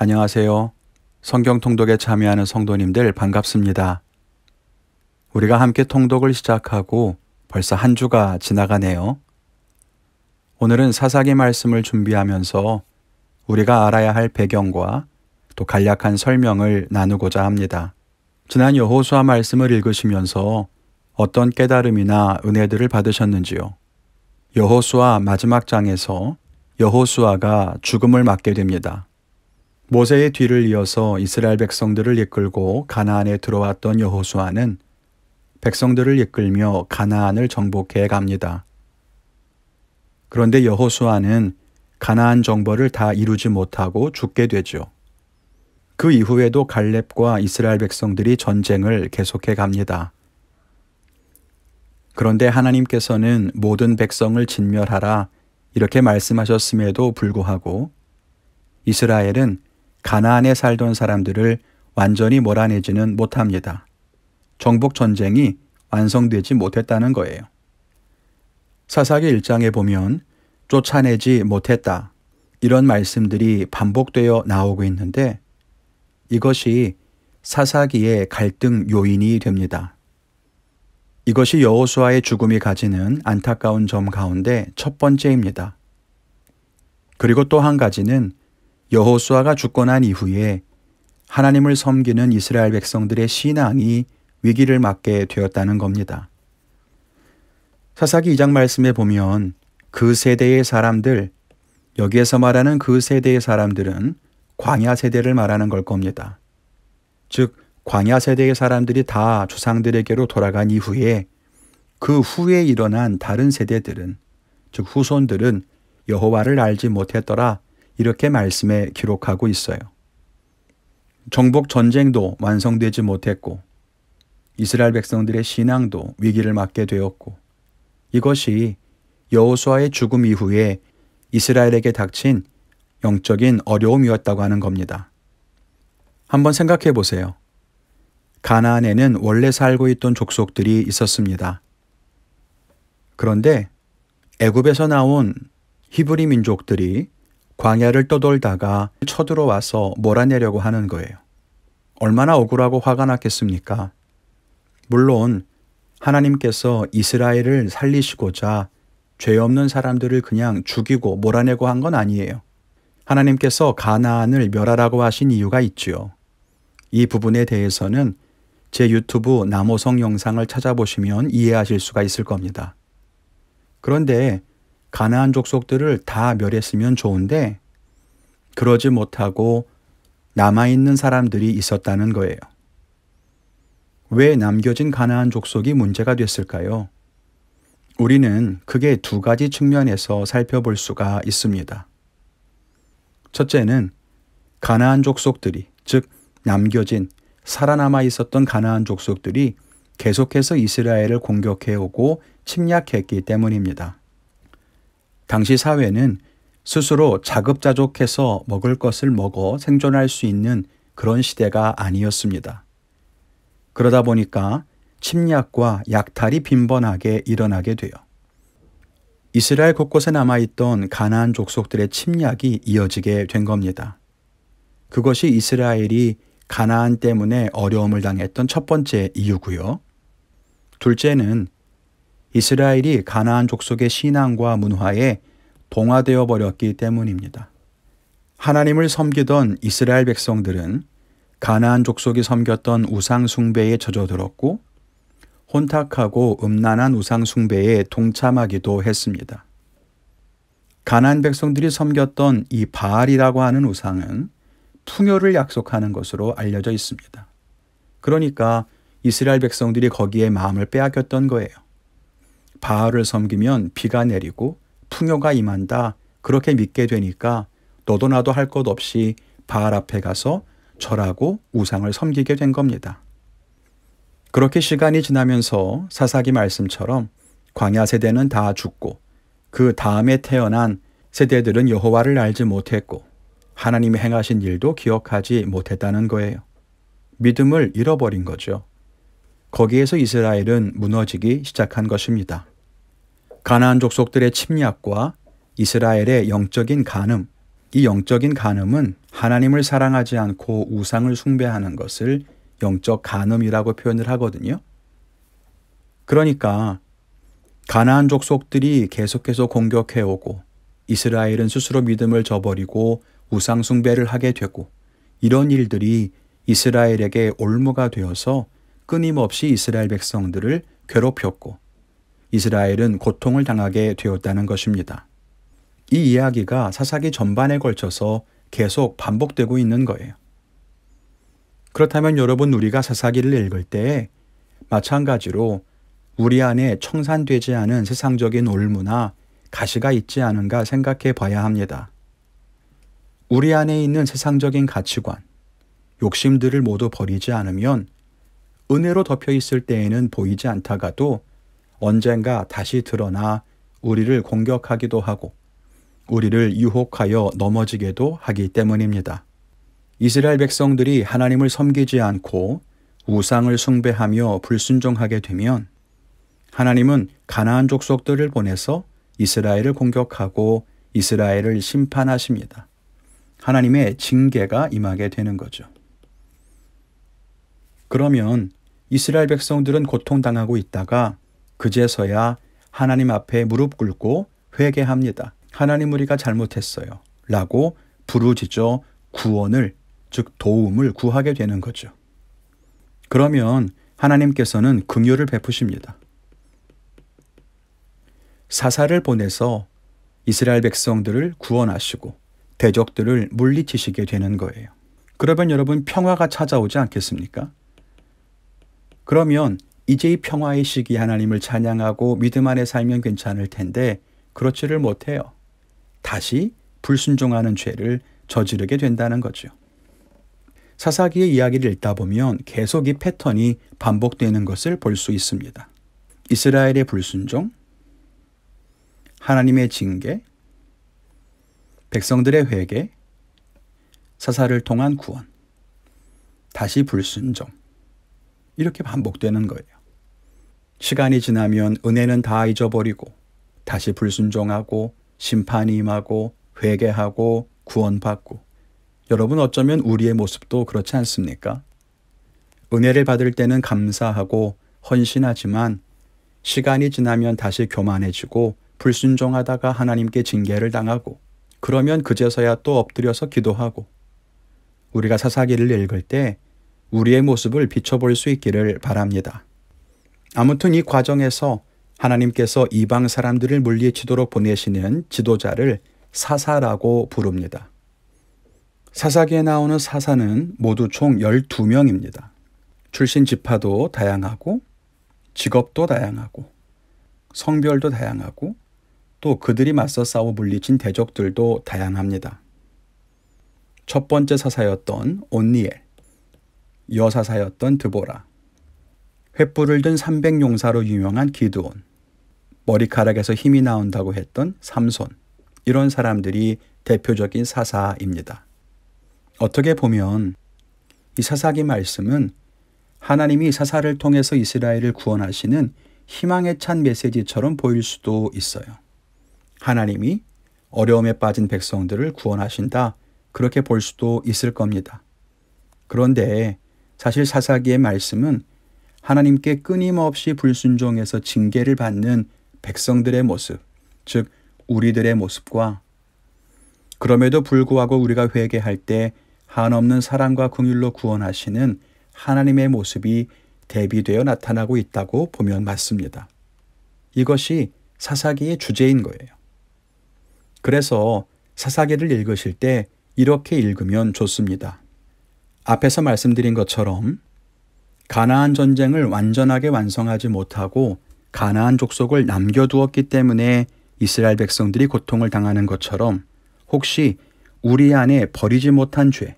안녕하세요. 성경 통독에 참여하는 성도님들 반갑습니다. 우리가 함께 통독을 시작하고 벌써 한 주가 지나가네요. 오늘은 사사기 말씀을 준비하면서 우리가 알아야 할 배경과 또 간략한 설명을 나누고자 합니다. 지난 여호수아 말씀을 읽으시면서 어떤 깨달음이나 은혜들을 받으셨는지요? 여호수아 마지막 장에서 여호수아가 죽음을 맞게 됩니다. 모세의 뒤를 이어서 이스라엘 백성들을 이끌고 가나안에 들어왔던 여호수아는 백성들을 이끌며 가나안을 정복해 갑니다. 그런데 여호수아는 가나안 정벌을 다 이루지 못하고 죽게 되죠. 그 이후에도 갈렙과 이스라엘 백성들이 전쟁을 계속해 갑니다. 그런데 하나님께서는 모든 백성을 진멸하라 이렇게 말씀하셨음에도 불구하고 이스라엘은 가나안에 살던 사람들을 완전히 몰아내지는 못합니다. 정복 전쟁이 완성되지 못했다는 거예요. 사사기 1장에 보면 쫓아내지 못했다. 이런 말씀들이 반복되어 나오고 있는데 이것이 사사기의 갈등 요인이 됩니다. 이것이 여호수아의 죽음이 가지는 안타까운 점 가운데 첫 번째입니다. 그리고 또 한 가지는 여호수아가 죽고 난 이후에 하나님을 섬기는 이스라엘 백성들의 신앙이 위기를 맞게 되었다는 겁니다. 사사기 2장 말씀에 보면 그 세대의 사람들, 여기에서 말하는 그 세대의 사람들은 광야 세대를 말하는 걸 겁니다. 즉, 광야 세대의 사람들이 다 조상들에게로 돌아간 이후에 그 후에 일어난 다른 세대들은, 즉 후손들은 여호와를 알지 못했더라 이렇게 말씀에 기록하고 있어요. 정복 전쟁도 완성되지 못했고 이스라엘 백성들의 신앙도 위기를 맞게 되었고 이것이 여호수아의 죽음 이후에 이스라엘에게 닥친 영적인 어려움이었다고 하는 겁니다. 한번 생각해 보세요. 가나안에는 원래 살고 있던 족속들이 있었습니다. 그런데 애굽에서 나온 히브리 민족들이 광야를 떠돌다가 쳐들어와서 몰아내려고 하는 거예요. 얼마나 억울하고 화가 났겠습니까? 물론 하나님께서 이스라엘을 살리시고자 죄 없는 사람들을 그냥 죽이고 몰아내고 한 건 아니에요. 하나님께서 가나안을 멸하라고 하신 이유가 있지요. 이 부분에 대해서는 제 유튜브 남호성 영상을 찾아보시면 이해하실 수가 있을 겁니다. 그런데 가나안 족속들을 다 멸했으면 좋은데 그러지 못하고 남아있는 사람들이 있었다는 거예요. 왜 남겨진 가나안 족속이 문제가 됐을까요? 우리는 크게 두 가지 측면에서 살펴볼 수가 있습니다. 첫째는 가나안 족속들이 즉 남겨진 살아남아 있었던 가나안 족속들이 계속해서 이스라엘을 공격해 오고 침략했기 때문입니다. 당시 사회는 스스로 자급자족해서 먹을 것을 먹어 생존할 수 있는 그런 시대가 아니었습니다. 그러다 보니까 침략과 약탈이 빈번하게 일어나게 돼요. 이스라엘 곳곳에 남아있던 가나안 족속들의 침략이 이어지게 된 겁니다. 그것이 이스라엘이 가나안 때문에 어려움을 당했던 첫 번째 이유고요. 둘째는 이스라엘이 가나안 족속의 신앙과 문화에 동화되어 버렸기 때문입니다. 하나님을 섬기던 이스라엘 백성들은 가나안 족속이 섬겼던 우상 숭배에 젖어들었고 혼탁하고 음란한 우상 숭배에 동참하기도 했습니다. 가나안 백성들이 섬겼던 이 바알이라고 하는 우상은 풍요를 약속하는 것으로 알려져 있습니다. 그러니까 이스라엘 백성들이 거기에 마음을 빼앗겼던 거예요. 바알을 섬기면 비가 내리고 풍요가 임한다. 그렇게 믿게 되니까 너도 나도 할 것 없이 바알 앞에 가서 절하고 우상을 섬기게 된 겁니다. 그렇게 시간이 지나면서 사사기 말씀처럼 광야 세대는 다 죽고 그 다음에 태어난 세대들은 여호와를 알지 못했고 하나님이 행하신 일도 기억하지 못했다는 거예요. 믿음을 잃어버린 거죠. 거기에서 이스라엘은 무너지기 시작한 것입니다. 가나안 족속들의 침략과 이스라엘의 영적인 간음, 이 영적인 간음은 하나님을 사랑하지 않고 우상을 숭배하는 것을 영적 간음이라고 표현을 하거든요. 그러니까 가나안 족속들이 계속해서 공격해 오고 이스라엘은 스스로 믿음을 저버리고 우상 숭배를 하게 되고 이런 일들이 이스라엘에게 올무가 되어서 끊임없이 이스라엘 백성들을 괴롭혔고 이스라엘은 고통을 당하게 되었다는 것입니다. 이 이야기가 사사기 전반에 걸쳐서 계속 반복되고 있는 거예요. 그렇다면 여러분 우리가 사사기를 읽을 때에 마찬가지로 우리 안에 청산되지 않은 세상적인 올무나 가시가 있지 않은가 생각해 봐야 합니다. 우리 안에 있는 세상적인 가치관, 욕심들을 모두 버리지 않으면 은혜로 덮여 있을 때에는 보이지 않다가도 언젠가 다시 드러나 우리를 공격하기도 하고 우리를 유혹하여 넘어지게도 하기 때문입니다. 이스라엘 백성들이 하나님을 섬기지 않고 우상을 숭배하며 불순종하게 되면 하나님은 가나안 족속들을 보내서 이스라엘을 공격하고 이스라엘을 심판하십니다. 하나님의 징계가 임하게 되는 거죠. 그러면 이스라엘 백성들은 고통당하고 있다가 그제서야 하나님 앞에 무릎 꿇고 회개합니다. 하나님 우리가 잘못했어요. 라고 부르짖어 구원을 즉 도움을 구하게 되는 거죠. 그러면 하나님께서는 긍휼을 베푸십니다. 사사를 보내서 이스라엘 백성들을 구원하시고 대적들을 물리치시게 되는 거예요. 그러면 여러분 평화가 찾아오지 않겠습니까? 그러면 이제 이 평화의 시기 하나님을 찬양하고 믿음 안에 살면 괜찮을 텐데 그렇지를 못해요. 다시 불순종하는 죄를 저지르게 된다는 거죠. 사사기의 이야기를 읽다 보면 계속 이 패턴이 반복되는 것을 볼 수 있습니다. 이스라엘의 불순종, 하나님의 징계, 백성들의 회개, 사사를 통한 구원, 다시 불순종, 이렇게 반복되는 거예요. 시간이 지나면 은혜는 다 잊어버리고 다시 불순종하고 심판이 임하고 회개하고 구원받고 여러분 어쩌면 우리의 모습도 그렇지 않습니까? 은혜를 받을 때는 감사하고 헌신하지만 시간이 지나면 다시 교만해지고 불순종하다가 하나님께 징계를 당하고 그러면 그제서야 또 엎드려서 기도하고 우리가 사사기를 읽을 때 우리의 모습을 비춰볼 수 있기를 바랍니다. 아무튼 이 과정에서 하나님께서 이방 사람들을 물리치도록 보내시는 지도자를 사사라고 부릅니다. 사사기에 나오는 사사는 모두 총 12명입니다. 출신 지파도 다양하고 직업도 다양하고 성별도 다양하고 또 그들이 맞서 싸워 물리친 대적들도 다양합니다. 첫 번째 사사였던 온니엘. 여사사였던 드보라, 횃불을 든 300용사로 유명한 기드온, 머리카락에서 힘이 나온다고 했던 삼손, 이런 사람들이 대표적인 사사입니다. 어떻게 보면 이 사사기 말씀은 하나님이 사사를 통해서 이스라엘을 구원하시는 희망에 찬 메시지처럼 보일 수도 있어요. 하나님이 어려움에 빠진 백성들을 구원하신다. 그렇게 볼 수도 있을 겁니다. 그런데 사실 사사기의 말씀은 하나님께 끊임없이 불순종해서 징계를 받는 백성들의 모습, 즉 우리들의 모습과 그럼에도 불구하고 우리가 회개할 때 한없는 사랑과 긍휼로 구원하시는 하나님의 모습이 대비되어 나타나고 있다고 보면 맞습니다. 이것이 사사기의 주제인 거예요. 그래서 사사기를 읽으실 때 이렇게 읽으면 좋습니다. 앞에서 말씀드린 것처럼 가나안 전쟁을 완전하게 완성하지 못하고 가나안 족속을 남겨두었기 때문에 이스라엘 백성들이 고통을 당하는 것처럼 혹시 우리 안에 버리지 못한 죄,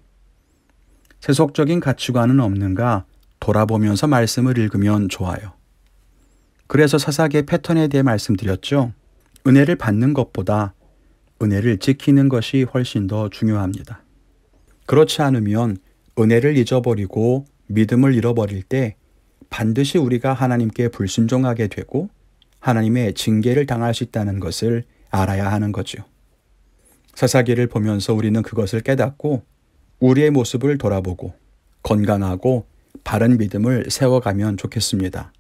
세속적인 가치관은 없는가 돌아보면서 말씀을 읽으면 좋아요. 그래서 사사계 패턴에 대해 말씀드렸죠. 은혜를 받는 것보다 은혜를 지키는 것이 훨씬 더 중요합니다. 그렇지 않으면 은혜를 잊어버리고 믿음을 잃어버릴 때 반드시 우리가 하나님께 불순종하게 되고 하나님의 징계를 당할 수 있다는 것을 알아야 하는 거죠. 사사기를 보면서 우리는 그것을 깨닫고 우리의 모습을 돌아보고 건강하고 바른 믿음을 세워가면 좋겠습니다.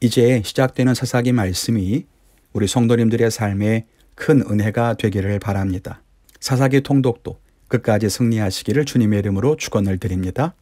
이제 시작되는 사사기 말씀이 우리 성도님들의 삶에 큰 은혜가 되기를 바랍니다. 사사기 통독도 끝까지 승리하시기를 주님의 이름으로 축원을 드립니다.